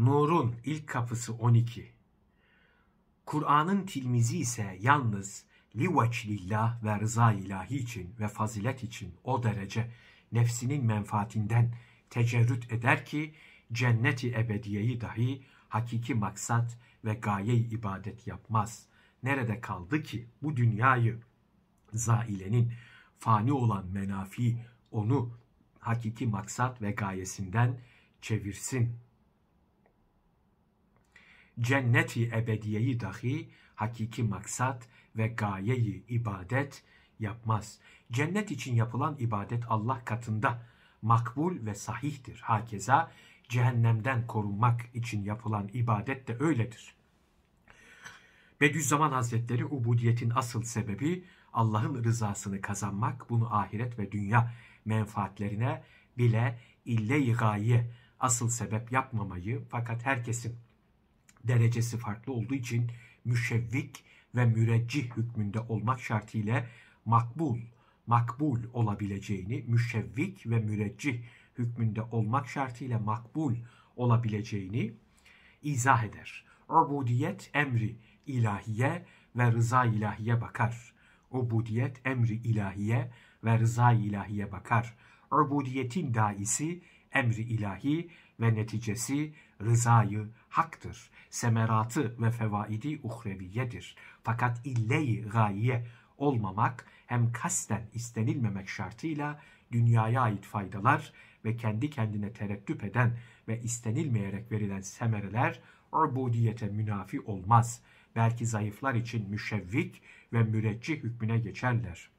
Nur'un ilk kapısı 12. Kur'an'ın tilmizi ise yalnız livaç lillah ve rıza ilahi için ve fazilet için o derece nefsinin menfaatinden tecerrüt eder ki cenneti ebediyeyi dahi hakiki maksat ve gaye ibadet yapmaz. Nerede kaldı ki bu dünyayı zailenin fani olan menafi onu hakiki maksat ve gayesinden çevirsin.'' cenneti ebediyeyi dahi hakiki maksat ve gayeyi ibadet yapmaz. Cennet için yapılan ibadet Allah katında makbul ve sahihtir. Hakeza cehennemden korunmak için yapılan ibadet de öyledir. Bediüzzaman Hazretleri ubudiyetin asıl sebebi Allah'ın rızasını kazanmak, bunu ahiret ve dünya menfaatlerine bile ille-i gaye asıl sebep yapmamayı fakat herkesin derecesi farklı olduğu için müşevvik ve müreccih hükmünde olmak şartıyla makbul, makbul olabileceğini, müşevvik ve müreccih hükmünde olmak şartıyla makbul olabileceğini izah eder. Ubudiyet emri ilahiye ve rıza ilahiye bakar. Ubudiyet emri ilahiye ve rıza ilahiye bakar. Ubudiyetin daisi emri ilahi ve neticesi rızayı haktır. Semeratı ve fevaidi uhreviyedir. Fakat ille-i gaye olmamak hem kasten istenilmemek şartıyla dünyaya ait faydalar ve kendi kendine tereddüp eden ve istenilmeyerek verilen semereler ubudiyete münafi olmaz. Belki zayıflar için müşevvik ve müreccih hükmüne geçerler.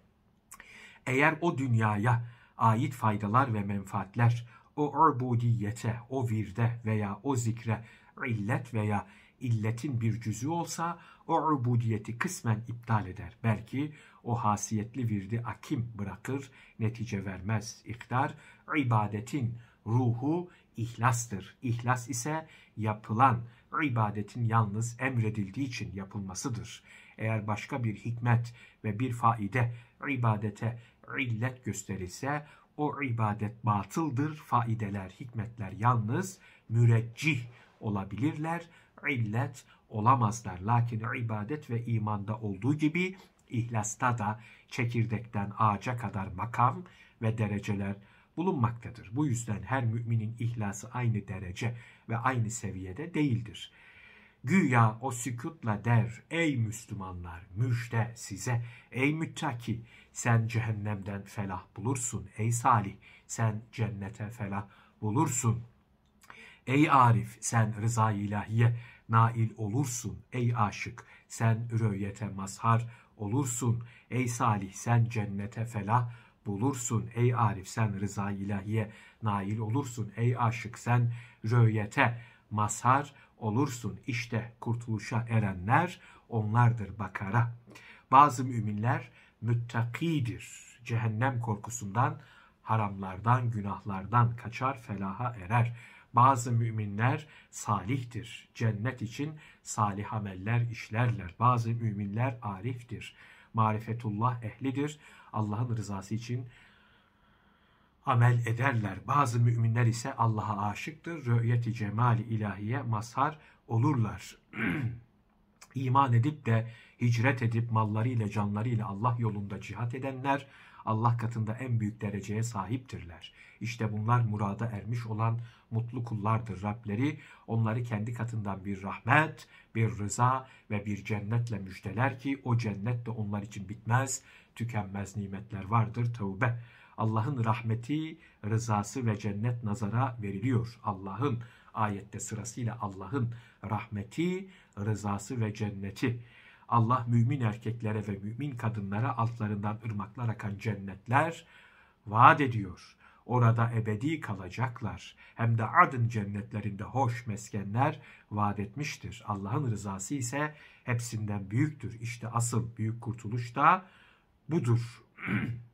Eğer o dünyaya ait faydalar ve menfaatler o ubudiyete, o virde veya o zikre illet veya illetin bir cüzü olsa o ubudiyeti kısmen iptal eder. Belki o hasiyetli virdi akim bırakır, netice vermez. İktar ibadetin ruhu ihlastır. İhlas ise yapılan ibadetin yalnız emredildiği için yapılmasıdır. Eğer başka bir hikmet ve bir faide ibadete illet gösterirse, o ibadet batıldır. Faideler, hikmetler yalnız müreccih olabilirler. İllet olamazlar. Lakin ibadet ve imanda olduğu gibi ihlasta da çekirdekten ağaca kadar makam ve dereceler bulunmaktadır. Bu yüzden her müminin ihlası aynı derece ve aynı seviyede değildir. Güya o sükutla der ey Müslümanlar müjde size ey müttaki sen cehennemden felah bulursun ey salih sen cennete felah bulursun. Ey arif sen rıza ilahiye nail olursun ey aşık sen rüyete mazhar olursun ey salih sen cennete felah bulursun ey arif sen rıza ilahiye nail olursun ey aşık sen rüyete mazhar olursun. İşte kurtuluşa erenler onlardır Bakara. Bazı müminler müttakidir. Cehennem korkusundan, haramlardan, günahlardan kaçar, felaha erer. Bazı müminler salihtir. Cennet için salih ameller işlerler. Bazı müminler ariftir. Marifetullah ehlidir. Allah'ın rızası için amel ederler. Bazı müminler ise Allah'a aşıktır. Rü'yeti cemali ilahiye mazhar olurlar. İman edip de hicret edip mallarıyla canlarıyla Allah yolunda cihat edenler Allah katında en büyük dereceye sahiptirler. İşte bunlar murada ermiş olan mutlu kullardır Rableri. Onları kendi katından bir rahmet, bir rıza ve bir cennetle müjdeler ki o cennet de onlar için bitmez, tükenmez nimetler vardır. Tevbe. Allah'ın rahmeti, rızası ve cennet nazara veriliyor. Allah'ın ayette sırasıyla Allah'ın rahmeti, rızası ve cenneti. Allah mümin erkeklere ve mümin kadınlara altlarından ırmaklar akan cennetler vaat ediyor. Orada ebedi kalacaklar. Hem de adın cennetlerinde hoş meskenler vaat etmiştir. Allah'ın rızası ise hepsinden büyüktür. İşte asıl büyük kurtuluş da budur.